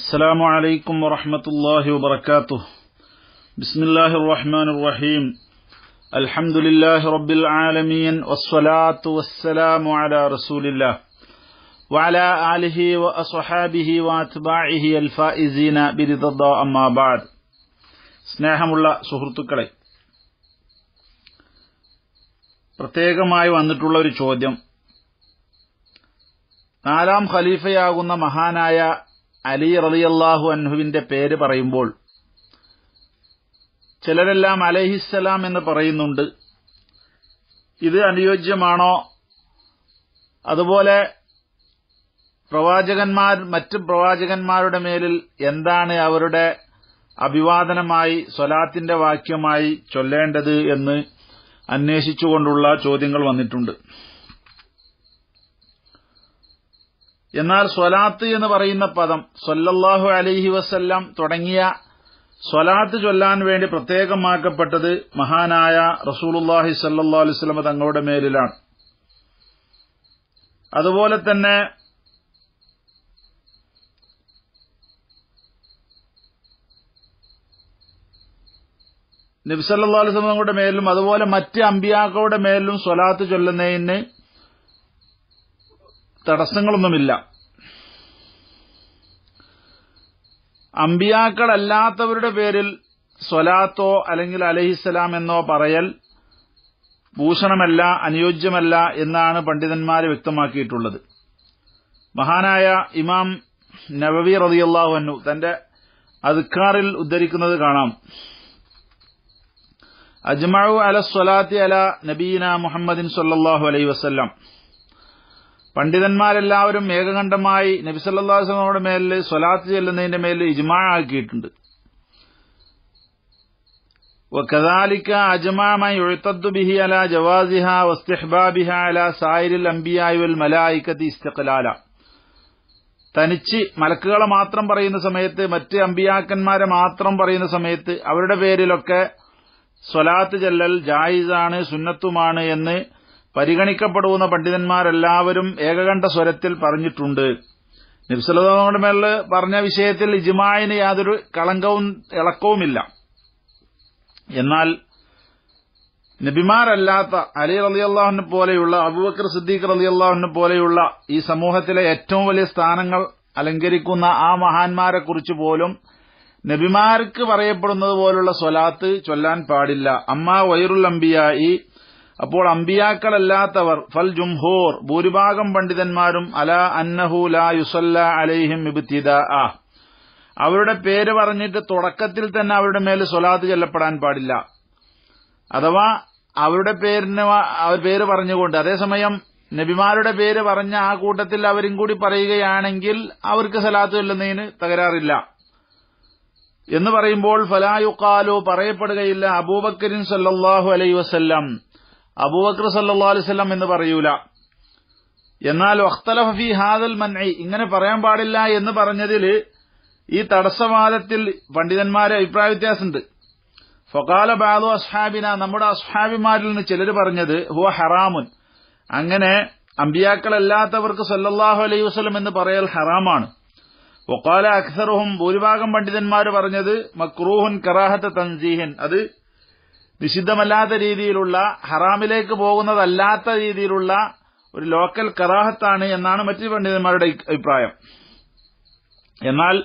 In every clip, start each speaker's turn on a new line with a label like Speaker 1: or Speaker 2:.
Speaker 1: السلام عليكم ورحمة الله وبركاته بسم الله الرحمن الرحيم الحمد لله رب العالمين والصلاة والسلام على رسول الله وعلى آله وأصحابه وأتباعه الفائزين برضا الله أما بعد സ്നേഹമുള്ള സുഹൃത്തുക്കളെ പ്രത്യേകമായി വന്നിട്ടുള്ള ഒരു ചോദ്യം നാലാം ഖലീഫയാകുന്ന മഹാനായ അലി റളിയല്ലാഹു അൻഹുവിന്റെ പേര് പറയുമ്പോൾ ചിലരെല്ലാം അലഹിസ്സലാം എന്ന് പറയുന്നുണ്ട് ഇത് അനുയോജ്യമാണോ അതുപോലെ പ്രവാചകന്മാർ മറ്റ് പ്രവാചകന്മാരുടെ മേലിൽ എന്താണ് അവരുടെ അഭിവാദനമായി സ്വലാത്തിന്റെ വാക്യമായി ചൊല്ലേണ്ടത് എന്ന് അന്വേഷിച്ചുകൊണ്ടുള്ള ചോദ്യങ്ങൾ വന്നിട്ടുണ്ട് എന്നാൽ സ്വലാത്ത് എന്ന് പറയുന്ന പദം സൊല്ലല്ലാഹു അലൈഹി വസ്ല്ലാം തുടങ്ങിയ സ്വലാത്ത് ചൊല്ലാൻ വേണ്ടി പ്രത്യേകമാക്കപ്പെട്ടത് മഹാനായ റസൂലുല്ലാഹി സല്ലാ അലിസ്ലമ തങ്ങളുടെ മേലിലാണ് അതുപോലെ തന്നെ നബ്സല്ലാ അലുസ്ലമ തങ്ങളുടെ മേലും അതുപോലെ മറ്റ് അമ്പിയാക്കളുടെ മേലും സ്വലാത്ത് ചൊല്ലുന്നതിന് തടസ്സങ്ങളൊന്നുമില്ല അമ്പിയാക്കളല്ലാത്തവരുടെ പേരിൽ സ്വലാത്തോ അല്ലെങ്കിൽ അലഹിസ്സലാം എന്നോ പറയൽ ഭൂഷണമല്ല അനുയോജ്യമല്ല എന്നാണ് പണ്ഡിതന്മാർ വ്യക്തമാക്കിയിട്ടുള്ളത് മഹാനായ ഇമാം നവവി റതിയല്ലാഹു അന്നു തന്റെ അദ്ക്കാറിൽ ഉദ്ധരിക്കുന്നത് കാണാം അജ്മഴു അല സ്വലാത്തി അല നബീന മുഹമ്മദിൻ സല്ലാഹു അലൈ വസ്ല്ലാം പണ്ഡിതന്മാരെല്ലാവരും ഏകകണ്ഠമായി നബിസല്ലാസ്ലമയുടെ മേലിൽ സ്വലാത്ത് ചെല്ലുന്നതിന്റെ മേലിൽ ഇജ്മാക്കിയിട്ടുണ്ട് ആക്കിയിട്ടുണ്ട് അജമാമായി أجمع ബിഹി അല ജവാസിഹ على അല സായിരിൽ അംബിയായുൽ മലായിക്കത്തി ഇസ്തഖലാല തനിച്ച് മലക്കുകളെ മാത്രം പറയുന്ന സമയത്ത് മറ്റ് അമ്പിയാക്കന്മാരെ മാത്രം പറയുന്ന സമയത്ത് അവരുടെ പേരിലൊക്കെ സ്വലാത്ത് ചെല്ലൽ ജായിസാണ് സുന്നത്തുമാണ് എന്ന് പരിഗണിക്കപ്പെടുന്ന പണ്ഡിതന്മാരെല്ലാവരും ഏകകണ്ഠ സ്വരത്തിൽ പറഞ്ഞിട്ടുണ്ട് നിബ്സലതങ്ങളുടെ മേൽ പറഞ്ഞ വിഷയത്തിൽ ഇജുമായിന് യാതൊരു കളങ്കവും ഇളക്കവുമില്ല എന്നാൽ നബിമാരല്ലാത്ത അലി അലി അള്ളാഹുനെ പോലെയുള്ള അബുബക്കർ സിദ്ദീഖ് അലി അള്ളാഹുനെ പോലെയുള്ള ഈ സമൂഹത്തിലെ ഏറ്റവും വലിയ സ്ഥാനങ്ങൾ അലങ്കരിക്കുന്ന ആ മഹാന്മാരെ കുറിച്ച് പോലും നബിമാർക്ക് പറയപ്പെടുന്നത് പോലുള്ള സ്വലാത്ത് ചൊല്ലാൻ പാടില്ല അമ്മ വൈറുൽ അംബിയായി അപ്പോൾ അമ്പിയാക്കളല്ലാത്തവർ ഫൽ ജുംഹൂർ ഭൂരിഭാഗം പണ്ഡിതന്മാരും അല അന്നഹു ലാ യുസല്ല അലൈഹിം ഇബ്തിദ അവരുടെ പേര് പറഞ്ഞിട്ട് തുടക്കത്തിൽ തന്നെ അവരുടെ മേൽ സ്വലാത്ത് ചെല്ലപ്പെടാൻ പാടില്ല അഥവാ അവരുടെ പേരിന് അവർ പേര് പറഞ്ഞുകൊണ്ട് അതേസമയം നബിമാരുടെ പേര് പറഞ്ഞ ആ കൂട്ടത്തിൽ അവരും കൂടി പറയുകയാണെങ്കിൽ അവർക്ക് സലാത്ത് ചെല്ലുന്നതിന് തകരാറില്ല എന്ന് പറയുമ്പോൾ ഫലായുക്കാലോ പറയപ്പെടുകയില്ല അബൂബക്കരിൻ സല്ലാഹു അലൈ വസ്ല്ലാം അബൂബക്കർ സല്ലാ അലിസ്ലം എന്ന് പറയൂല എന്നാൽ വഖ്തലഫ ഫി ഹാദൽ മൻഇ ഇങ്ങനെ പറയാൻ പാടില്ല എന്ന് പറഞ്ഞതിൽ ഈ തടസ്സവാദത്തിൽ പണ്ഡിതന്മാരെ അഭിപ്രായ വ്യത്യാസമുണ്ട് ഫൊക്കാല ബാദു അസ്ഹാബിന നമ്മുടെ അസ്ഹാബിമാരിൽ നിന്ന് ചിലർ പറഞ്ഞത് ഹുവ ഹറാമുൻ അങ്ങനെ അമ്പിയാക്കളല്ലാത്തവർക്ക് സല്ലാഹു അലൈഹി വസ്ലം എന്ന് പറയൽ ഹറാമാണ് ഒക്കാല അക്സറുഹും ഭൂരിഭാഗം പണ്ഡിതന്മാർ പറഞ്ഞത് മക്രൂഹുൻ കറാഹത്ത് തൻസീഹൻ അത് നിഷിദ്ധമല്ലാത്ത രീതിയിലുള്ള ഹറാമിലേക്ക് പോകുന്നതല്ലാത്ത രീതിയിലുള്ള ഒരു ലോക്കൽ കറാഹത്താണ് എന്നാണ് മറ്റു പണ്ഡിതന്മാരുടെ അഭിപ്രായം എന്നാൽ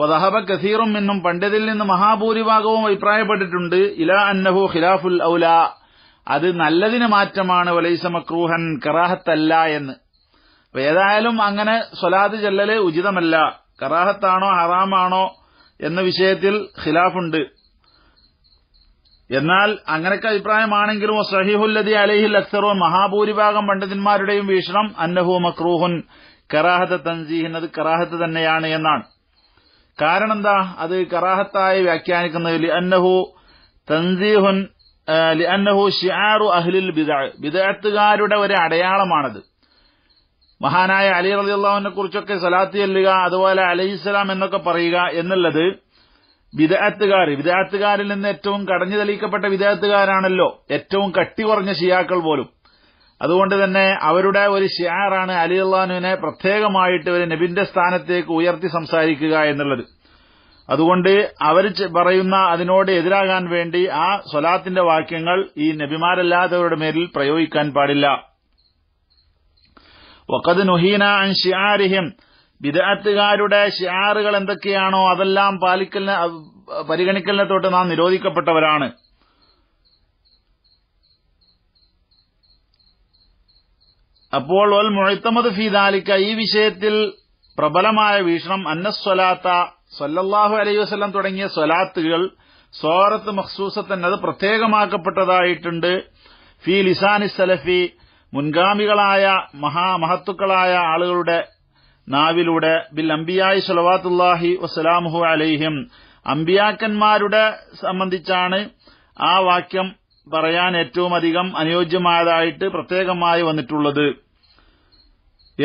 Speaker 1: വദഹബ കസീറും എന്നും പണ്ഡിതിൽ നിന്ന് മഹാഭൂരിഭാഗവും അഭിപ്രായപ്പെട്ടിട്ടുണ്ട് ഇല അന്നഹു ഖിലാഫുൽ ഔല അത് നല്ലതിന് മാറ്റമാണ് വലൈസ കറാഹത്തല്ല എന്ന് അപ്പൊ ഏതായാലും അങ്ങനെ സ്വലാദ് ചെല്ലല് ഉചിതമല്ല കറാഹത്താണോ ഹറാമാണോ എന്ന വിഷയത്തിൽ ഖിലാഫുണ്ട് എന്നാൽ അങ്ങനൊക്കെ അഭിപ്രായമാണെങ്കിലും സഹിഹുല്ലതി അലഹി അക്സറുൻ മഹാഭൂരിഭാഗം പണ്ഡിതന്മാരുടെയും വീക്ഷണം അന്നഹു മക്രൂഹുൻ കറാഹത്ത് തൻസീഹ് എന്നത് കറാഹത്ത് തന്നെയാണ് എന്നാണ് കാരണം എന്താ അത് കറാഹത്തായി വ്യാഖ്യാനിക്കുന്നത് അന്നഹു തൻസീഹുൻ അന്നഹു ഷിയാറു അഹ്ലിൽ ബിദാ ബിദാത്തുകാരുടെ ഒരു അടയാളമാണത് മഹാനായ അലി റലിയുള്ളവനെ കുറിച്ചൊക്കെ സലാത്തി അല്ലുക അതുപോലെ അലഹിസ്സലാം എന്നൊക്കെ പറയുക എന്നുള്ളത് വിദഗത്തുകാർ വിദേഹത്തുകാരിൽ നിന്ന് ഏറ്റവും കടഞ്ഞു തെളിയിക്കപ്പെട്ട വിദേഹത്തുകാരാണല്ലോ ഏറ്റവും കട്ടി കുറഞ്ഞ ഷിയാക്കൾ പോലും അതുകൊണ്ട് തന്നെ അവരുടെ ഒരു ഷിയാറാണ് അലി അള്ളഹാനുവിനെ പ്രത്യേകമായിട്ട് ഒരു നബിന്റെ സ്ഥാനത്തേക്ക് ഉയർത്തി സംസാരിക്കുക എന്നുള്ളത് അതുകൊണ്ട് അവർ പറയുന്ന അതിനോട് എതിരാകാൻ വേണ്ടി ആ സ്വലാത്തിന്റെ വാക്യങ്ങൾ ഈ നബിമാരല്ലാത്തവരുടെ മേലിൽ പ്രയോഗിക്കാൻ പാടില്ല വക്കത് നുഹീന അൻ ഷിയാരിഹിം വിദഗ്ധകാരുടെ ഷിയാറുകൾ എന്തൊക്കെയാണോ അതെല്ലാം പാലിക്കൽ പരിഗണിക്കലിനെ തൊട്ട് നാം നിരോധിക്കപ്പെട്ടവരാണ് അപ്പോൾ ഒൽ മുഴത്തമത് ഫീദാലിക്ക ഈ വിഷയത്തിൽ പ്രബലമായ വീക്ഷണം അന്നസ്വലാത്ത സൊല്ലാഹു അലൈഹി വസ്ലം തുടങ്ങിയ സ്വലാത്തുകൾ സോറത്ത് തന്നെ അത് പ്രത്യേകമാക്കപ്പെട്ടതായിട്ടുണ്ട് ഫി ലിസാനി സലഫി മുൻഗാമികളായ മഹാമഹത്തുക്കളായ ആളുകളുടെ നാവിലൂടെ ബിൽ അംബിയായി സലവാത്തുല്ലാഹി വസ്സലാമുഹു അലൈഹിം അംബിയാക്കന്മാരുടെ സംബന്ധിച്ചാണ് ആ വാക്യം പറയാൻ ഏറ്റവും അധികം അനുയോജ്യമായതായിട്ട് പ്രത്യേകമായി വന്നിട്ടുള്ളത്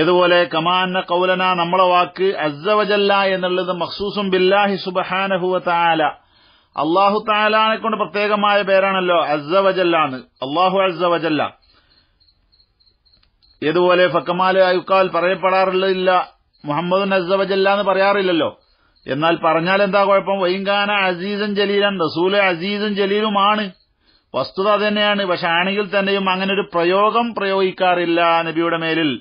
Speaker 1: ഏതുപോലെ കമാന്ന കൌലന നമ്മളെ വാക്ക് അസവജല്ല എന്നുള്ളത് മഖ്സൂസും ബില്ലാഹി സുബഹാനഹുവ താല അള്ളാഹു താലാനെ കൊണ്ട് പ്രത്യേകമായ പേരാണല്ലോ അസവജല്ലാന്ന് അള്ളാഹു അസവജല്ല ഏതുപോലെ ഫക്കമാല അയുക്കാൽ പറയപ്പെടാറില്ല മുഹമ്മദ് നസവജല്ല എന്ന് പറയാറില്ലല്ലോ എന്നാൽ പറഞ്ഞാൽ എന്താ കുഴപ്പം വൈങ്കാന അസീസൻ ജലീലൻ റസൂല് അസീസും ജലീലുമാണ് വസ്തുത തന്നെയാണ് പക്ഷെ ആണെങ്കിൽ തന്നെയും അങ്ങനെ ഒരു പ്രയോഗം പ്രയോഗിക്കാറില്ല നബിയുടെ മേലിൽ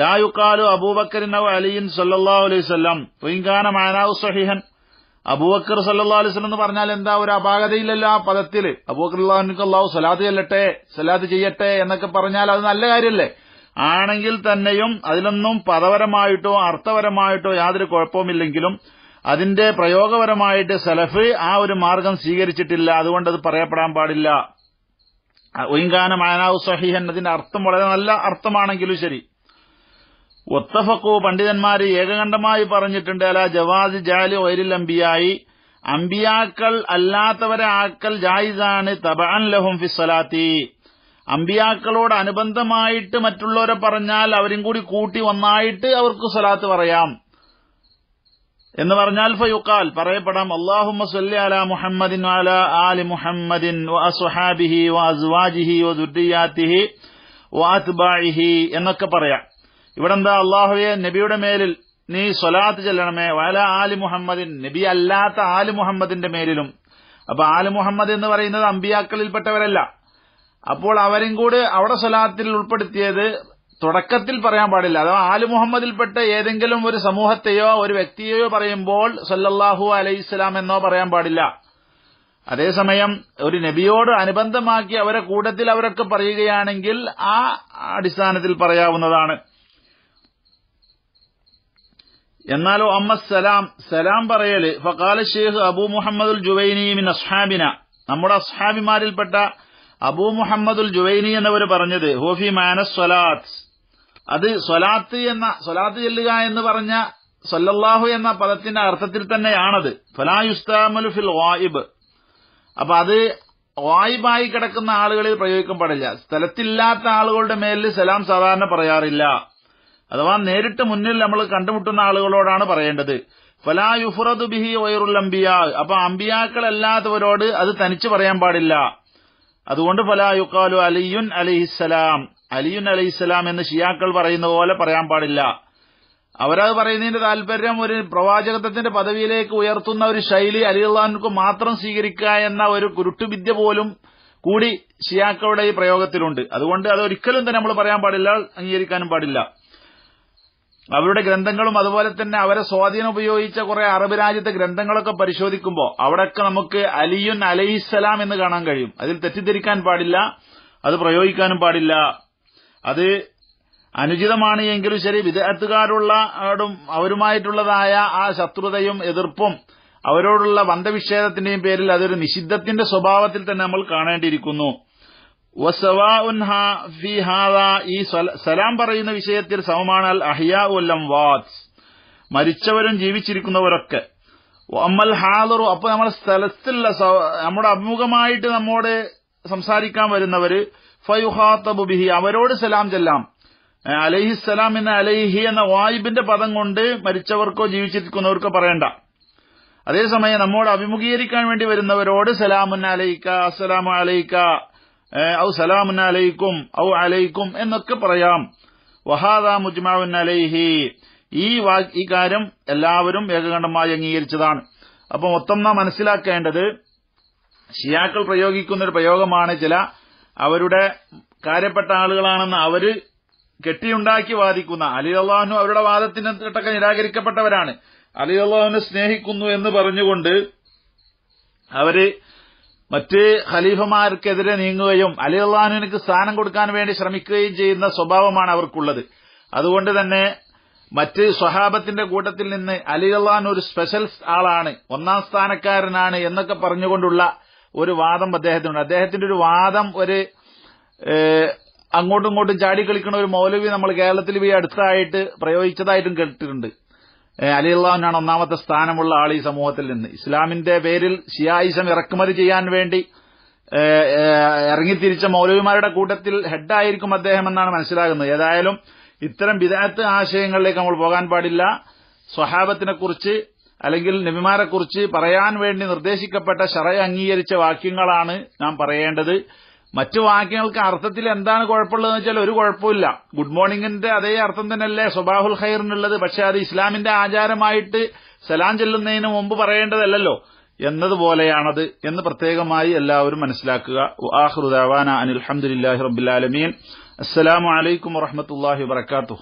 Speaker 1: ലായുക്കാലു അബൂബക്കറിനവ് അലിയിൻ സല്ലാ അലൈസ് വൈങ്കാന മാനാവ് സഹിഹൻ അബൂബക്കർ സല്ലാ അലിസ്ലം എന്ന് പറഞ്ഞാൽ എന്താ ഒരു അപാകതയില്ലല്ലോ ആ പദത്തിൽ അബൂബക്കർ അള്ളാഹു സലാത്ത് ചെല്ലട്ടെ സലാത്ത് ചെയ്യട്ടെ എന്നൊക്കെ പറഞ്ഞാൽ അത് നല്ല കാര്യമല്ലേ ആണെങ്കിൽ തന്നെയും അതിലൊന്നും പദപരമായിട്ടോ അർത്ഥപരമായിട്ടോ യാതൊരു കുഴപ്പവുമില്ലെങ്കിലും അതിന്റെ പ്രയോഗപരമായിട്ട് സലഫ് ആ ഒരു മാർഗം സ്വീകരിച്ചിട്ടില്ല അതുകൊണ്ട് അത് പറയപ്പെടാൻ പാടില്ല ഒയിങ്കാനം അനാവു സഹിഹൻ അതിന്റെ അർത്ഥം വളരെ നല്ല അർത്ഥമാണെങ്കിലും ശരി ഒത്തഫക്കു പണ്ഡിതന്മാര് ഏകകണ്ഠമായി പറഞ്ഞിട്ടുണ്ട് അല്ല ജവാദ് ജാലി ഒരിൽ അമ്പിയായി അമ്പിയാക്കൾ അല്ലാത്തവരെ ആക്കൽ ജായിസാണ് തബഅൻ ലഹും ഫിസ്വലാത്തി അമ്പിയാക്കളോട് അനുബന്ധമായിട്ട് മറ്റുള്ളവരെ പറഞ്ഞാൽ അവരും കൂടി കൂട്ടി ഒന്നായിട്ട് അവർക്ക് സ്വലാത്ത് പറയാം എന്ന് പറഞ്ഞാൽ ഫയുക്കാൽ പറയപ്പെടാം അള്ളാഹുമ്മ സല്ലി അല മുഹമ്മദിൻ അല ആലി മുഹമ്മദിൻ വഅസ്ഹാബിഹി വഅസ്വാജിഹി വദുരിയാത്തിഹി വഅത്ബാഇഹി എന്നൊക്കെ പറയാം ഇവിടെന്താ അള്ളാഹുവെ നബിയുടെ മേലിൽ നീ സ്വലാത്ത് ചെല്ലണമേ വല ആലി മുഹമ്മദിൻ നബി അല്ലാത്ത ആലി മുഹമ്മദിന്റെ മേലിലും അപ്പൊ ആലി മുഹമ്മദ് എന്ന് പറയുന്നത് അമ്പിയാക്കളിൽപ്പെട്ടവരല്ല അപ്പോൾ അവരും കൂടെ അവിടെ സ്വലാത്തിൽ ഉൾപ്പെടുത്തിയത് തുടക്കത്തിൽ പറയാൻ പാടില്ല അഥവാ ആലു മുഹമ്മദിൽപ്പെട്ട ഏതെങ്കിലും ഒരു സമൂഹത്തെയോ ഒരു വ്യക്തിയെയോ പറയുമ്പോൾ സല്ലല്ലാഹു അലൈഹി ഇസ്ലാം എന്നോ പറയാൻ പാടില്ല അതേസമയം ഒരു നബിയോട് അനുബന്ധമാക്കി അവരെ കൂട്ടത്തിൽ അവരൊക്കെ പറയുകയാണെങ്കിൽ ആ അടിസ്ഥാനത്തിൽ പറയാവുന്നതാണ് എന്നാലോ അമ്മ സലാം സലാം പറയല് ഫക്കാല ഷെയ്ഖ് അബൂ മുഹമ്മദുൽ ജുവൈനി മിൻ അസ്ഹാബിന നമ്മുടെ അസ്ഹാബിമാരിൽപ്പെട്ട അബൂ മുഹമ്മദുൽ ജുവൈനി എന്നവർ പറഞ്ഞത് ഹോഫി മാനസ് സ്വലാത്ത് അത് സ്വലാത്ത് എന്ന സ്വലാത്ത് ചെല്ലുക എന്ന് പറഞ്ഞ സൊല്ലാഹു എന്ന പദത്തിന്റെ അർത്ഥത്തിൽ തന്നെയാണത് ഫലായുസ്താമലു ഫിൽ വായിബ് അപ്പൊ അത് വായിബായി കിടക്കുന്ന ആളുകളിൽ പ്രയോഗിക്കാൻ പാടില്ല സ്ഥലത്തില്ലാത്ത ആളുകളുടെ മേലിൽ സലാം സാധാരണ പറയാറില്ല അഥവാ നേരിട്ട് മുന്നിൽ നമ്മൾ കണ്ടുമുട്ടുന്ന ആളുകളോടാണ് പറയേണ്ടത് ഫലാ യുഫുറദ് ബിഹി വൈറുൽ അംബിയ അപ്പൊ അമ്പിയാക്കളല്ലാത്തവരോട് അത് തനിച്ച് പറയാൻ പാടില്ല അതുകൊണ്ട് ഫലാ യുക്കാലു അലിയുൻ അലിഹിസ്സലാം അലിയുൻ അലിഹിസ്സലാം എന്ന് ഷിയാക്കൾ പറയുന്ന പോലെ പറയാൻ പാടില്ല അവരത് പറയുന്നതിന്റെ താല്പര്യം ഒരു പ്രവാചകത്വത്തിന്റെ പദവിയിലേക്ക് ഉയർത്തുന്ന ഒരു ശൈലി അലിയുള്ളഹാനുക്ക് മാത്രം സ്വീകരിക്കുക എന്ന ഒരു കുരുട്ടുവിദ്യ പോലും കൂടി ഷിയാക്കളുടെ ഈ പ്രയോഗത്തിലുണ്ട് അതുകൊണ്ട് അത് ഒരിക്കലും തന്നെ നമ്മൾ പറയാൻ പാടില്ല അംഗീകരിക്കാനും പാടില്ല അവരുടെ ഗ്രന്ഥങ്ങളും അതുപോലെ തന്നെ അവരെ സ്വാധീനം ഉപയോഗിച്ച കുറെ അറബ് രാജ്യത്തെ ഗ്രന്ഥങ്ങളൊക്കെ പരിശോധിക്കുമ്പോൾ അവിടെയൊക്കെ നമുക്ക് അലിയുൻ അലൈഹിസ്സലാം എന്ന് കാണാൻ കഴിയും അതിൽ തെറ്റിദ്ധരിക്കാൻ പാടില്ല അത് പ്രയോഗിക്കാനും പാടില്ല അത് അനുചിതമാണ് എങ്കിലും ശരി വിദേഹത്തുകാരുള്ളടും അവരുമായിട്ടുള്ളതായ ആ ശത്രുതയും എതിർപ്പും അവരോടുള്ള വന്ധവിക്ഷേദത്തിന്റെയും പേരിൽ അതൊരു നിഷിദ്ധത്തിന്റെ സ്വഭാവത്തിൽ തന്നെ നമ്മൾ കാണേണ്ടിയിരിക്കുന്നു ഈ സലാം പറയുന്ന വിഷയത്തിൽ സമമാണ് അൽ അഹിയാ ഉല്ലം വാത്സ് മരിച്ചവരും ജീവിച്ചിരിക്കുന്നവരൊക്കെ അമ്മൽ ഹാദറു അപ്പൊ നമ്മുടെ സ്ഥലത്തുള്ള നമ്മുടെ അഭിമുഖമായിട്ട് നമ്മോട് സംസാരിക്കാൻ വരുന്നവര് ഫയുഹാത്തബു ബിഹി അവരോട് സലാം ചെല്ലാം അലൈഹിസ്സലാം എന്ന അലൈഹി എന്ന വായിബിന്റെ പദം കൊണ്ട് മരിച്ചവർക്കോ ജീവിച്ചിരിക്കുന്നവർക്കോ പറയണ്ട അതേസമയം നമ്മോട് അഭിമുഖീകരിക്കാൻ വേണ്ടി വരുന്നവരോട് സലാമുന്ന അലൈക്ക അസ്സലാമു അലൈക്ക ഔ സലാമുൻ അലൈക്കും ഔ അലൈക്കും എന്നൊക്കെ പറയാം വഹാദ മുജ്മാവുൻ അലൈഹി ഈ ഈ കാര്യം എല്ലാവരും ഏകകണ്ഠമായി അംഗീകരിച്ചതാണ് അപ്പൊ മൊത്തം നാം മനസ്സിലാക്കേണ്ടത് ഷിയാക്കൾ പ്രയോഗിക്കുന്ന ഒരു പ്രയോഗമാണ് ചില അവരുടെ കാര്യപ്പെട്ട ആളുകളാണെന്ന് അവര് കെട്ടിയുണ്ടാക്കി വാദിക്കുന്ന അലി അള്ളാഹുനു അവരുടെ വാദത്തിന് കിട്ടൊക്കെ നിരാകരിക്കപ്പെട്ടവരാണ് അലി അള്ളാഹുനെ സ്നേഹിക്കുന്നു എന്ന് പറഞ്ഞുകൊണ്ട് അവര് മറ്റ് ഖലീഫമാർക്കെതിരെ നീങ്ങുകയും അലി അള്ളഹാനുവിനക്ക് സ്ഥാനം കൊടുക്കാൻ വേണ്ടി ശ്രമിക്കുകയും ചെയ്യുന്ന സ്വഭാവമാണ് അവർക്കുള്ളത് അതുകൊണ്ട് തന്നെ മറ്റ് സ്വഹാബത്തിന്റെ കൂട്ടത്തിൽ നിന്ന് അലി അള്ളഹാൻ ഒരു സ്പെഷ്യൽ ആളാണ് ഒന്നാം സ്ഥാനക്കാരനാണ് എന്നൊക്കെ പറഞ്ഞുകൊണ്ടുള്ള ഒരു വാദം അദ്ദേഹത്തിനുണ്ട് അദ്ദേഹത്തിന്റെ ഒരു വാദം ഒരു അങ്ങോട്ടും ഇങ്ങോട്ടും ചാടി കളിക്കുന്ന ഒരു മൗലവി നമ്മൾ കേരളത്തിൽ ഈ അടുത്തായിട്ട് പ്രയോഗിച്ചതായിട്ടും കേട്ടിട്ടുണ്ട് അലി അള്ളാഹുനാണ് ഒന്നാമത്തെ സ്ഥാനമുള്ള ആൾ ഈ സമൂഹത്തിൽ നിന്ന് ഇസ്ലാമിന്റെ പേരിൽ ഷിയായിസം ഇറക്കുമതി ചെയ്യാൻ വേണ്ടി ഇറങ്ങിത്തിരിച്ച മൗലവിമാരുടെ കൂട്ടത്തിൽ ഹെഡായിരിക്കും അദ്ദേഹം എന്നാണ് മനസ്സിലാകുന്നത് ഏതായാലും ഇത്തരം വിദഗ്ധ ആശയങ്ങളിലേക്ക് നമ്മൾ പോകാൻ പാടില്ല സ്വഹാബത്തിനെക്കുറിച്ച് അല്ലെങ്കിൽ നബിമാരെക്കുറിച്ച് പറയാൻ വേണ്ടി നിർദ്ദേശിക്കപ്പെട്ട ശറയ അംഗീകരിച്ച വാക്യങ്ങളാണ് നാം പറയേണ്ടത് മറ്റു വാക്യങ്ങൾക്ക് അർത്ഥത്തിൽ എന്താണ് കുഴപ്പമുള്ളതെന്ന് വെച്ചാൽ ഒരു കുഴപ്പമില്ല ഗുഡ് മോർണിംഗിന്റെ അതേ അർത്ഥം തന്നെയല്ലേ സ്വബാഹുൽ ഖൈറിനുള്ളത് പക്ഷെ അത് ഇസ്ലാമിന്റെ ആചാരമായിട്ട് സലാം ചെല്ലുന്നതിന് മുമ്പ് പറയേണ്ടതല്ലോ എന്നതുപോലെയാണത് എന്ന് പ്രത്യേകമായി എല്ലാവരും മനസ്സിലാക്കുക ആഹ്റുദാവാന അനിൽ വാഹമത്തല്ലാഹി വാത്തു